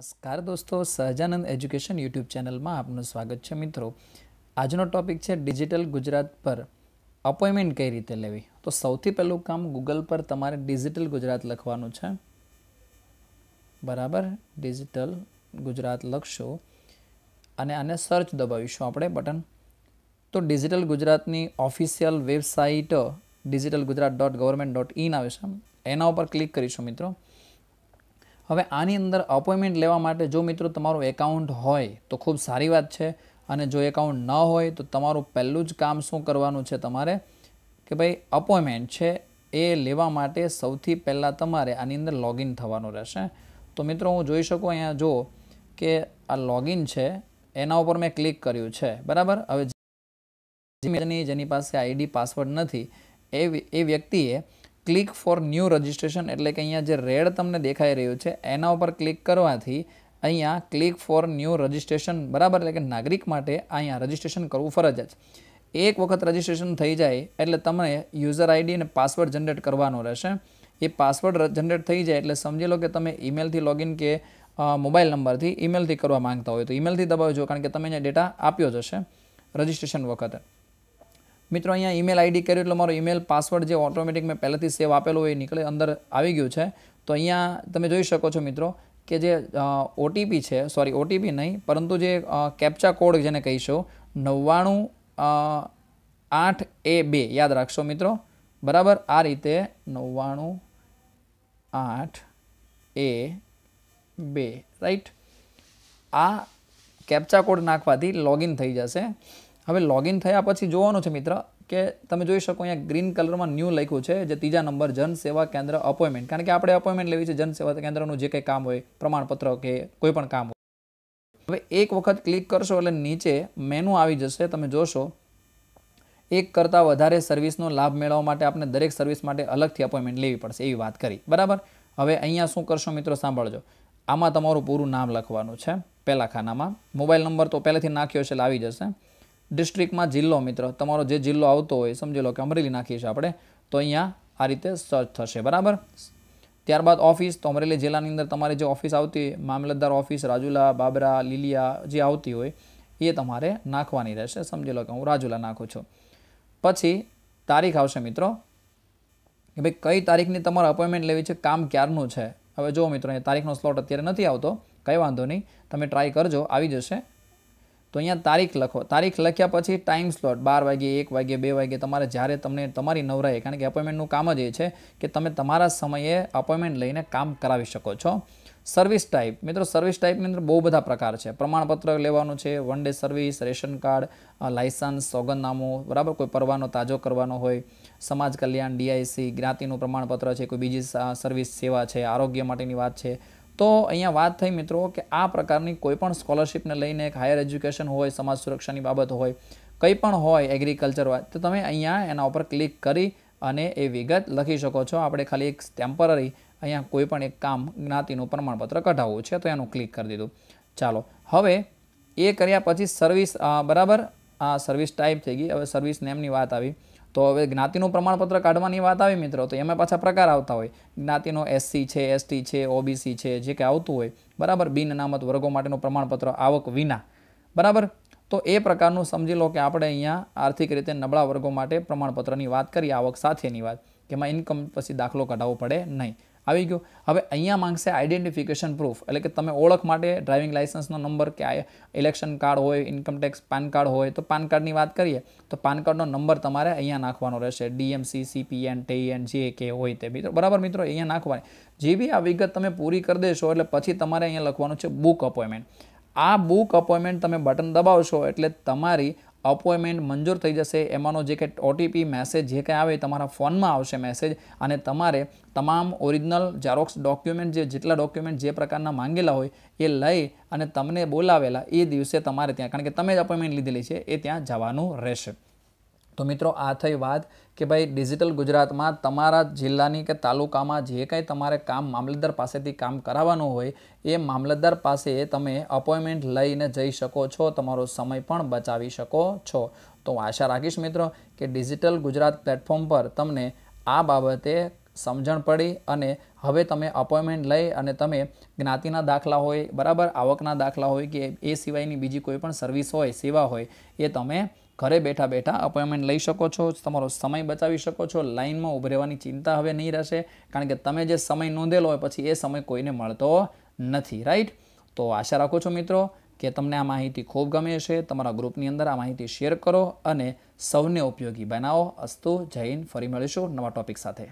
નમસ્કાર દોસ્તો Sahajanand education YouTube ચેનલમાં આપનું સ્વાગત છે મિત્રો આજનો ટોપિક છે ડિજિટલ ગુજરાત પર અપોઇન્ટમેન્ટ કઈ રીતે લેવી તો સૌથી પહેલું કામ ગૂગલ પર તમારે ડિજિટલ ગુજરાત લખવાનું છે બરાબર ડિજિટલ ગુજરાત લખશો અને આને સર્ચ દબાવીશું આપણે બટન તો ડિજિટલ ગુજરાતની official website digital Gujarat dot government dot in આવે છે એના ઉપર ક્લિક કરીશું મિત્રો હવે આની અંદર અપોઇન્ટમેન્ટ લેવા માટે જો મિત્રો તમારું એકાઉન્ટ હોય તો ખૂબ સારી વાત છે અને જો એકાઉન્ટ ન હોય તો તમારું પહેલું જ કામ શું કરવાનું છે તમારે કે ભાઈ અપોઇન્ટમેન્ટ છે એ લેવા માટે સૌથી પહેલાં તમારે આની અંદર લોગિન થવાનું રહેશે તો મિત્રો હું જોઈ શકું અહીંયા જો કે આ લોગિન છે એના ઉપર મેં ક્લિક કર્યું છે બરાબર હવે જેની જેની પાસે આઈડી પાસવર્ડ નથી એ એ વ્યક્તિએ ક્લિક ફોર ન્યૂ રજિસ્ટ્રેશન એટલે કે અહીંયા જે રેડ તમને દેખાઈ રહ્યું છે એના ઉપર ક્લિક કરવાથી અહીંયા ક્લિક ફોર ન્યૂ રજિસ્ટ્રેશન બરાબર એટલે કે નાગરિક માટે અહીંયા રજિસ્ટ્રેશન કરવું ફરજિયાત એક વખત રજિસ્ટ્રેશન થઈ જાય એટલે તમને યુઝર આઈડી અને પાસવર્ડ જનરેટ કરવાનો રહેશે એ પાસવર્ડ જનરેટ થઈ જાય એટલે સમજી લો કે તમે ઈમેલથી લોગિન કે મોબાઈલ નંબરથી ઈમેલથી કરવા માંગતા હોય તો ઈમેલથી દબાવજો કારણ કે તમે અહીંયા ડેટા આપ્યો જશે રજિસ્ટ્રેશન વખતે મિત્રો અહીંયા ઈમેલ આઈડી કર્યું એટલે મારો ઈમેલ પાસવર્ડ જે ઓટોમેટિક મેં પહેલેથી સેવ આપેલો હોય એ નીકળે અંદર આવી ગયું છે તો અહીંયા તમે જોઈ શકો છો મિત્રો કે જે ઓટીપી છે સોરી ઓટીપી નહીં પરંતુ જે કેપ્ચા કોડ જેને કહીશો નવ્વાણું આઠ એ બે યાદ રાખશો મિત્રો બરાબર આ રીતે નવ્વાણું આઠ એ બે રાઈટ આ કેપ્ચા કોડ નાખવાથી લોગિન થઈ જશે હવે લોગિન થયા પછી જોવાનું છે મિત્ર કે તમે જોઈ શકો અહીંયા ગ્રીન કલરમાં ન્યૂ લખ્યું છે જે ત્રીજા નંબર જન સેવા કેન્દ્ર અપોઇન્ટમેન્ટ કારણ કે આપણે અપોઇન્ટમેન્ટ લેવી છે જન સેવા કેન્દ્રનું જે કંઈ કામ હોય પ્રમાણપત્ર કે કોઈ પણ કામ હોય હવે એક વખત ક્લિક કરશો એટલે નીચે મેનુ આવી જશે તમે જોશો એક કરતાં વધારે સર્વિસનો લાભ મેળવવા માટે આપણે દરેક સર્વિસ માટે અલગથી અપોઇન્ટમેન્ટ લેવી પડશે એવી વાત કરી બરાબર હવે અહીંયા શું કરશો મિત્રો સાંભળજો આમાં તમારું પૂરું નામ લખવાનું છે પહેલા ખાનામાં મોબાઈલ નંબર તો પહેલેથી નાખ્યો છે એટલે આવી જશે ડિસ્ટ્રિક્ટમાં જિલ્લો મિત્ર તમારો જે જિલ્લો આવતો હોય સમજી લો કે અમરેલી નાખીએ છીએ આપણે તો અહીંયા આ રીતે સર્ચ થશે બરાબર ત્યારબાદ ઓફિસ તો અમરેલી જિલ્લાની અંદર તમારી જે ઓફિસ આવતી મામલતદાર ઓફિસ રાજુલા બાબરા લીલિયા જે આવતી હોય એ તમારે નાખવાની રહેશે સમજી લો કે હું રાજુલા નાખું છું પછી તારીખ આવશે મિત્રો કે ભાઈ કઈ તારીખની તમારે અપોઇન્ટમેન્ટ લેવી છે કામ ક્યારનું છે હવે જુઓ મિત્રો અહીંયા તારીખનો સ્લોટ અત્યારે નથી આવતો કંઈ વાંધો નહીં તમે ટ્રાય કરજો આવી જશે તો અહીંયા તારીખ લખો તારીખ લખ્યા પછી ટાઈમ સ્લોટ બાર વાગ્યે એક વાગ્યે બે વાગ્યે તમારે જ્યારે તમને તમારી નવરાએ કારણ કે એપોઇન્ટમેન્ટનું કામ જ એ છે કે તમે તમારા સમયે અપોઇન્ટમેન્ટ લઈને કામ કરાવી શકો છો સર્વિસ ટાઈપ મિત્રો સર્વિસ ટાઈપની અંદર બહુ બધા પ્રકાર છે પ્રમાણપત્ર લેવાનું છે one day service ration card licence સોગંદનામું બરાબર કોઈ પરવાનો તાજો કરવાનો હોય સમાજ કલ્યાણ ડીઆઈસી જ્ઞાતિનું પ્રમાણપત્ર છે કોઈ બીજી સર્વિસ સેવા છે આરોગ્ય માટેની વાત છે તો અહીંયા વાત થઈ મિત્રો કે આ પ્રકારની કોઈ પણ સ્કોલરશિપને લઈને એક હાયર એજ્યુકેશન હોય સમાજ સુરક્ષાની બાબત હોય કંઈ પણ હોય એગ્રીકલ્ચર હોય તો તમે અહીંયા એના ઉપર ક્લિક કરી અને એ વિગત લખી શકો છો આપણે ખાલી એક ટેમ્પરરી અહીંયા કોઈ પણ એક કામ જ્ઞાતિનું પ્રમાણપત્ર કઢાવવું છે તો એનું ક્લિક કરી દીધું ચાલો હવે એ કર્યા પછી સર્વિસ બરાબર આ સર્વિસ ટાઈપ થઈ ગઈ હવે સર્વિસ નેમની વાત આવી તો હવે જ્ઞાતિનું પ્રમાણપત્ર કાઢવાની વાત આવી મિત્રો તો એમાં પાછા પ્રકાર આવતા હોય જ્ઞાતિનો એસસી છે એસટી છે ઓબીસી છે જે કે આવતું હોય બરાબર બિન અનામત વર્ગો માટેનું પ્રમાણપત્ર આવક વિના બરાબર તો એ પ્રકારનું સમજી લો કે આપણે અહીંયા આર્થિક રીતે નબળા વર્ગો માટે પ્રમાણપત્રની વાત કરી આવક સાથેની વાત કે એમાં ઇન્કમ પછી દાખલો કઢાવવો પડે નહીં આવી ગયો હવે અહીંયા માંગશે આઈડેન્ટિફિકેશન પ્રૂફ એટલે કે તમે ઓળખ માટે ડ્રાઇવિંગ લાઇસન્સનો નંબર કે ઇલેક્શન કાર્ડ હોય ઇન્કમટેક્સ પાન કાર્ડ હોય તો પાન કાર્ડની વાત કરીએ તો પાન કાર્ડનો નંબર તમારે અહીંયા નાખવાનો રહેશે ડીએમસી સીપીએન ટેઈએન જે કે હોય તે મિત્રો બરાબર મિત્રો અહીંયા નાખવાની જે બી આ વિગત તમે પૂરી કરી દેશો એટલે પછી તમારે અહીંયા લખવાનું છે બુક અપોઇન્ટમેન્ટ આ બુક અપોઇન્ટમેન્ટ તમે બટન દબાવશો એટલે તમારી અપોઇન્ટમેન્ટ મંજૂર થઈ જશે એમાંનો જે કે ઓટીપી મેસેજ જે કંઈ આવે તમારા ફોનમાં આવશે મેસેજ અને તમારે તમામ ઓરિજિનલ ઝેરોક્સ ડોક્યુમેન્ટ જે જેટલા ડોક્યુમેન્ટ જે પ્રકારના માંગેલા હોય એ લઈ અને તમને બોલાવેલા એ દિવસે તમારે ત્યાં કારણ કે તમે જ અપોઇન્ટમેન્ટ લીધેલી છે એ ત્યાં જવાનું રહેશે તો મિત્રો આ થઈ વાત કે ભાઈ ડિજિટલ ગુજરાતમાં તમારા જિલ્લાની કે તાલુકામાં જે કંઈ તમારે કામ મામલતદાર પાસેથી કામ કરાવવાનું હોય એ મામલતદાર પાસે તમે અપોઇન્ટમેન્ટ લઈને જઈ શકો છો તમારો સમય પણ બચાવી શકો છો તો આશા રાખીશ મિત્રો કે ડિજિટલ ગુજરાત પ્લેટફોર્મ પર તમને આ બાબતે સમજણ પડી અને હવે તમે અપોઇન્ટમેન્ટ લઈ અને તમે જ્ઞાતિના દાખલા હોય બરાબર આવકના દાખલા હોય કે એ સિવાયની બીજી કોઈ પણ સર્વિસ હોય સેવા હોય એ તમે ઘરે બેઠા બેઠા અપોઇન્ટમેન્ટ લઈ શકો છો તમારો સમય બચાવી શકો છો લાઇનમાં ઊભી રહેવાની ચિંતા હવે નહીં રહેશે કારણ કે તમે જે સમય નોંધેલો હોય પછી એ સમય કોઈને મળતો નથી રાઈટ તો આશા રાખું છું મિત્રો કે તમને આ માહિતી ખૂબ ગમે છે તમારા ગ્રુપની અંદર આ માહિતી શેર કરો અને સૌને ઉપયોગી બનાવો અસ્તુ જય ફરી મળીશું નવા ટોપિક સાથે